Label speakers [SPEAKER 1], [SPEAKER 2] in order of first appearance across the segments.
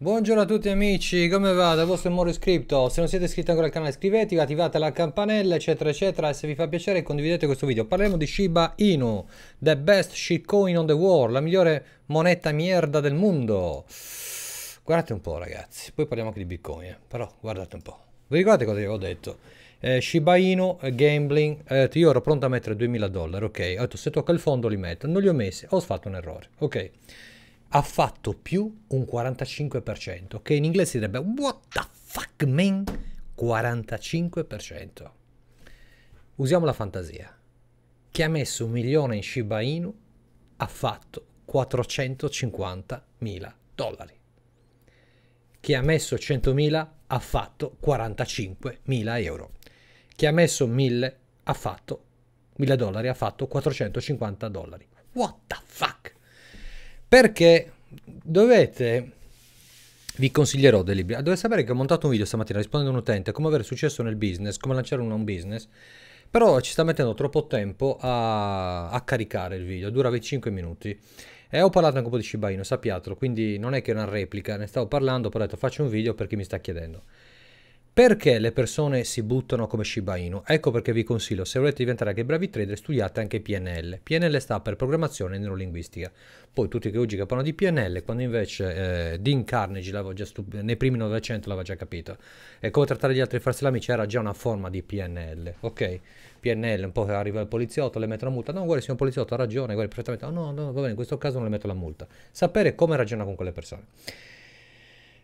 [SPEAKER 1] Buongiorno a tutti amici, come va? Da vostro Moro Iscritto. Se non siete iscritti ancora al canale iscrivetevi, attivate la campanella eccetera eccetera e se vi fa piacere condividete questo video. Parliamo di Shiba Inu, the best shitcoin on the world, la migliore moneta mierda del mondo. Guardate un po' ragazzi, poi parliamo anche di Bitcoin, eh. però guardate un po'. Vi ricordate cosa vi avevo detto? Eh, Shiba Inu, eh, gambling, eh, io ero pronto a mettere 2000 dollari, ok? Ho detto se tocca il fondo li metto, non li ho messi, ho fatto un errore, ok? ha fatto più un 45%, che in inglese direbbe what the fuck man 45%. Usiamo la fantasia. Chi ha messo un milione in Shiba Inu ha fatto 450 mila dollari. Chi ha messo 100.000 ha fatto 45 mila euro. Chi ha messo 1000 ha fatto 1000 dollari ha fatto 450 dollari. What the fuck? perché dovete vi consiglierò dei libri. Dovete sapere che ho montato un video stamattina rispondendo a un utente come avere successo nel business, come lanciare un, business, però ci sta mettendo troppo tempo a, a caricare il video, durava 5 minuti. E ho parlato anche un po' di Shiba Inu, sappiatelo, quindi non è che è una replica, ne stavo parlando, però ho detto faccio un video per chi mi sta chiedendo. Perché le persone si buttano come Shiba Inu? Ecco perché vi consiglio, se volete diventare anche bravi trader, studiate anche PNL. PNL sta per programmazione neurolinguistica. Poi tutti che oggi che di PNL, quando invece eh, Dean Carnegie nei primi 900 l'aveva già capito. E come trattare gli altri e farsi l'amico era già una forma di PNL, ok? PNL, un po' che arriva il poliziotto, le mette la multa. No, guarda, un poliziotto, ha ragione, guarda perfettamente. Oh, no, no, va bene, in questo caso non le metto la multa. Sapere come ragiona con quelle persone.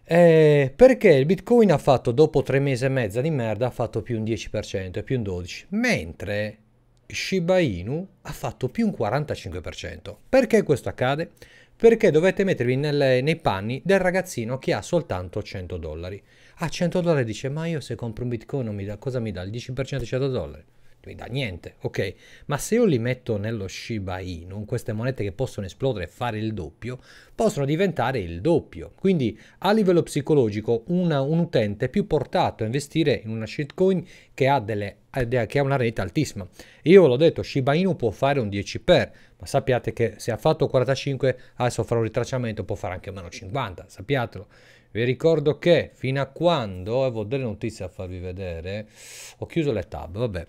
[SPEAKER 1] Eh, perché il Bitcoin ha fatto, dopo tre mesi e mezza di merda, ha fatto più un 10% e più un 12%, mentre Shiba Inu ha fatto più un 45%. Perché questo accade? Perché dovete mettervi nelle, nei panni del ragazzino che ha soltanto 100 dollari. A 100 dollari dice, ma io se compro un Bitcoin mi da, cosa mi dà? Il 10% 100 dollari mi dà niente, ok? Ma se io li metto nello Shiba Inu, queste monete che possono esplodere e fare il doppio, possono diventare il doppio. Quindi a livello psicologico una, un utente è più portato a investire in una shitcoin che ha, delle, eh, che ha una rete altissima. Io l'ho detto, Shiba Inu può fare un 10x, ma sappiate che se ha fatto 45, adesso farò un ritracciamento, può fare anche meno 50, sappiatelo. Vi ricordo che fino a quando, e eh, vo delle notizie a farvi vedere, ho chiuso le tab, vabbè.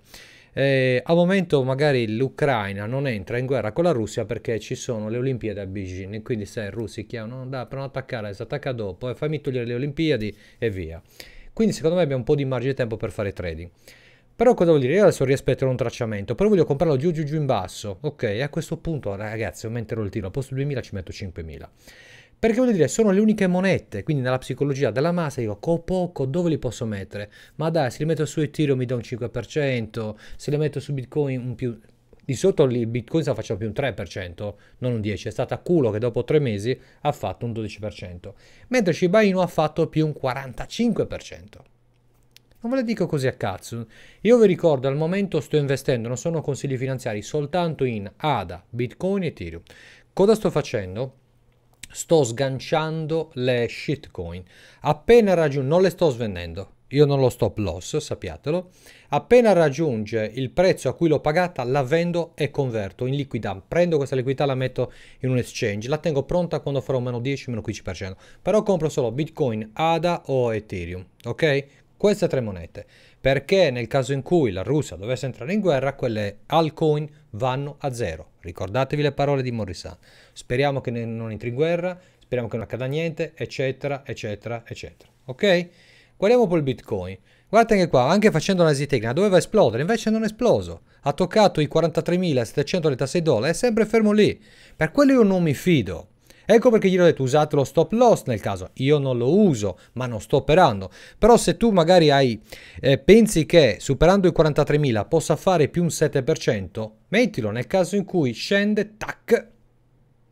[SPEAKER 1] Eh, al momento magari l'Ucraina non entra in guerra con la Russia perché ci sono le Olimpiadi a Beijing, quindi se i russi chiamano, dai, però non attaccare, si attacca dopo, e eh, fammi togliere le Olimpiadi e via. Quindi secondo me abbiamo un po' di margine di tempo per fare trading. Però cosa vuol dire? Io adesso rispetterò un tracciamento, però voglio comprarlo giù giù giù in basso. Ok, a questo punto ragazzi aumenterò il tiro, al posto 2000 ci metto 5000. Perché voglio dire sono le uniche monete, quindi nella psicologia della massa dico co poco dove li posso mettere? Ma dai, se li metto su Ethereum mi do un 5%, se li metto su Bitcoin un più... Di sotto lì Bitcoin sta facendo più un 3%, non un 10%, è stata culo che dopo tre mesi ha fatto un 12%, mentre Shiba Inu ha fatto più un 45%. Non ve le dico così a cazzo. Io vi ricordo, al momento sto investendo, non sono consigli finanziari, soltanto in ADA, Bitcoin e Ethereum. Cosa sto facendo? sto sganciando le shitcoin. Appena raggiungo, non le sto svendendo, io non lo stop loss, sappiatelo. Appena raggiunge il prezzo a cui l'ho pagata, la vendo e converto in liquidità. Prendo questa liquidità, la metto in un exchange, la tengo pronta quando farò meno 10, meno 15%. Però compro solo Bitcoin, ADA o Ethereum, ok? Queste tre monete perché nel caso in cui la Russia dovesse entrare in guerra, quelle altcoin vanno a zero. Ricordatevi le parole di Morrison. Speriamo che non entri in guerra, speriamo che non accada niente, eccetera, eccetera, eccetera. Ok? Guardiamo un po' il Bitcoin. Guardate anche qua, anche facendo l'analisi tecnica, doveva esplodere, invece non è esploso. Ha toccato i 43.736 dollari, è sempre fermo lì. Per quello io non mi fido. Ecco perché gli ho detto usate lo stop loss nel caso, io non lo uso ma non sto operando, però se tu magari hai, eh, pensi che superando i 43.000 possa fare più un 7%, mettilo nel caso in cui scende, tac,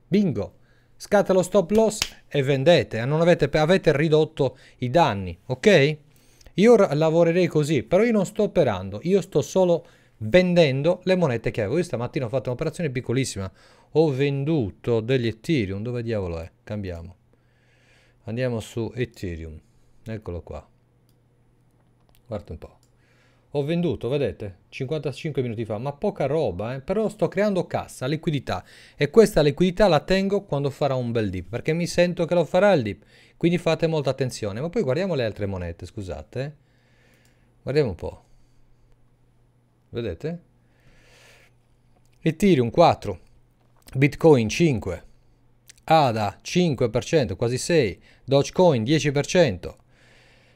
[SPEAKER 1] bingo, scatta lo stop loss e vendete, eh, avete, avete ridotto i danni, ok? Io lavorerei così, però io non sto operando, io sto solo vendendo le monete che avevo. Io stamattina ho fatto un'operazione piccolissima, ho venduto degli Ethereum, dove diavolo è? Cambiamo. Andiamo su Ethereum, eccolo qua. Guarda un po'. Ho venduto, vedete, 55 minuti fa, ma poca roba, eh? però sto creando cassa, liquidità e questa liquidità la tengo quando farà un bel dip, perché mi sento che lo farà il dip, quindi fate molta attenzione. Ma poi guardiamo le altre monete, scusate. Eh. Guardiamo un po' vedete? Ethereum 4, Bitcoin 5, ADA 5%, quasi 6, Dogecoin 10%,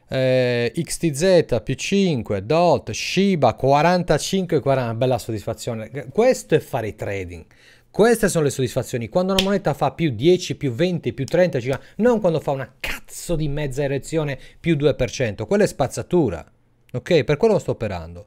[SPEAKER 1] eh, XTZ più 5, DOT, Shiba 45, 40, bella soddisfazione. Questo è fare trading. Queste sono le soddisfazioni. Quando una moneta fa più 10, più 20, più 30, 50, non quando fa una cazzo di mezza erezione più 2%. Quella è spazzatura. Ok? Per quello sto operando.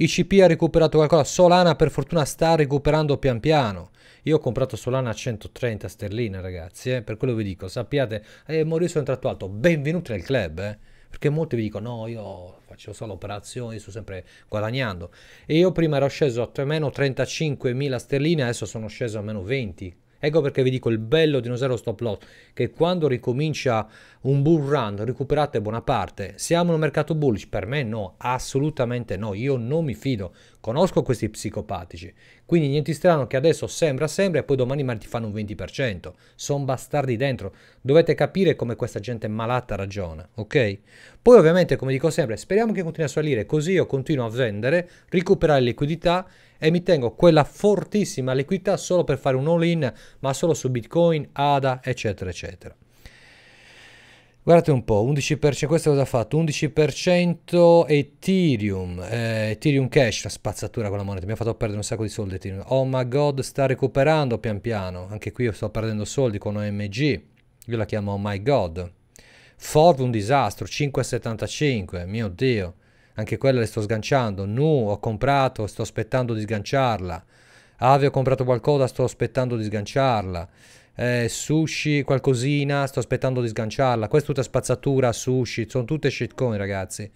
[SPEAKER 1] ICP ha recuperato qualcosa, Solana per fortuna sta recuperando pian piano. Io ho comprato Solana a 130 sterline, ragazzi, eh? per quello vi dico, sappiate, eh, Maurizio è entrato alto, benvenuti nel club, eh? perché molti vi dicono, no, io faccio solo operazioni, sto sempre guadagnando. E io prima ero sceso a meno 35.000 sterline, adesso sono sceso a meno 20 Ecco perché vi dico il bello di non usare lo stop loss, che quando ricomincia un bull run recuperate buona parte. Siamo in un mercato bullish? Per me no, assolutamente no, io non mi fido, conosco questi psicopatici. Quindi niente strano che adesso sembra sembra e poi domani ti fanno un 20%. Sono bastardi dentro, dovete capire come questa gente malata ragiona, ok? Poi ovviamente come dico sempre, speriamo che continui a salire, così io continuo a vendere, recuperare liquidità e mi tengo quella fortissima liquidità solo per fare un all-in, ma solo su Bitcoin, ADA, eccetera, eccetera. Guardate un po', 11%, questo cosa ha fatto? 11% Ethereum, eh, Ethereum Cash, la spazzatura con la moneta, mi ha fatto perdere un sacco di soldi Ethereum. Oh my god, sta recuperando pian piano, anche qui io sto perdendo soldi con OMG, io la chiamo Oh my god. Ford un disastro, 5,75, mio dio anche quella le sto sganciando. Nu, ho comprato, sto aspettando di sganciarla. Ave, ho comprato qualcosa, sto aspettando di sganciarla. Eh, sushi, qualcosina, sto aspettando di sganciarla. Questa è tutta spazzatura, sushi, sono tutte shitcoin, ragazzi.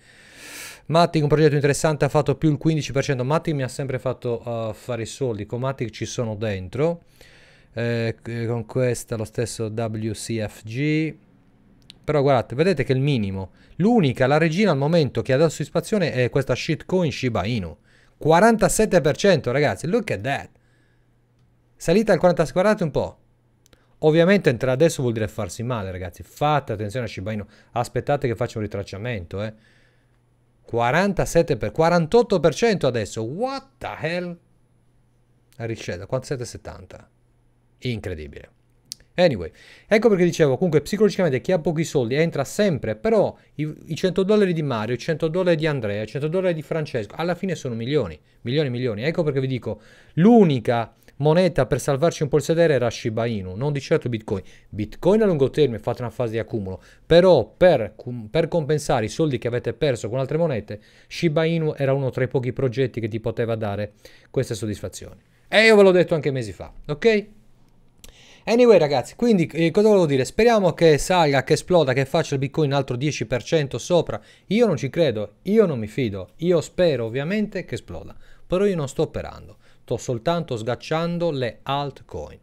[SPEAKER 1] Matic un progetto interessante ha fatto più il 15% Matic mi ha sempre fatto uh, fare i soldi con Matic ci sono dentro eh, con questa lo stesso WCFG però guardate, vedete che il minimo. L'unica, la regina al momento che ha dato soddisfazione è questa shitcoin Shiba Inu. 47% ragazzi, look at that. Salita al 40%, guardate un po'. Ovviamente entrare adesso vuol dire farsi male ragazzi. Fate attenzione a Shiba Inu. Aspettate che faccia un ritracciamento eh. 47 48% adesso. What the hell? Riscesa 47,70. Incredibile. Anyway, ecco perché dicevo, comunque psicologicamente chi ha pochi soldi entra sempre, però i, i 100 dollari di Mario, i 100 dollari di Andrea, i 100 dollari di Francesco, alla fine sono milioni, milioni e milioni. Ecco perché vi dico, l'unica moneta per salvarci un po' il sedere era Shiba Inu, non di certo Bitcoin. Bitcoin a lungo termine fate una fase di accumulo, però per, per, compensare i soldi che avete perso con altre monete, Shiba Inu era uno tra i pochi progetti che ti poteva dare queste soddisfazioni. E io ve l'ho detto anche mesi fa, ok? Anyway ragazzi, quindi eh, cosa volevo dire? Speriamo che salga, che esploda, che faccia il Bitcoin un altro 10% sopra. Io non ci credo, io non mi fido. Io spero ovviamente che esploda, però io non sto operando. Sto soltanto sgacciando le altcoin.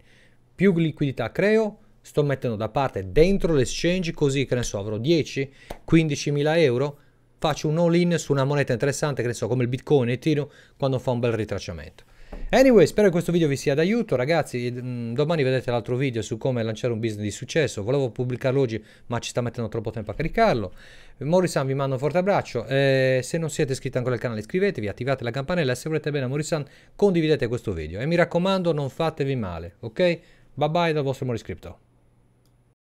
[SPEAKER 1] Più liquidità creo, sto mettendo da parte dentro l'exchange così che ne so avrò 10-15 mila euro faccio un all-in su una moneta interessante che ne so come il bitcoin e tiro quando fa un bel ritracciamento Anyway, spero che questo video vi sia d'aiuto, ragazzi. Mm, domani vedrete l'altro video su come lanciare un business di successo. Volevo pubblicarlo oggi, ma ci sta mettendo troppo tempo a caricarlo. Morisan vi mando un forte abbraccio. Eh, se non siete iscritti ancora al canale, iscrivetevi, attivate la campanella se volete bene a Morisan, condividete questo video. E mi raccomando, non fatevi male, ok? Bye bye dal vostro Moriscripto.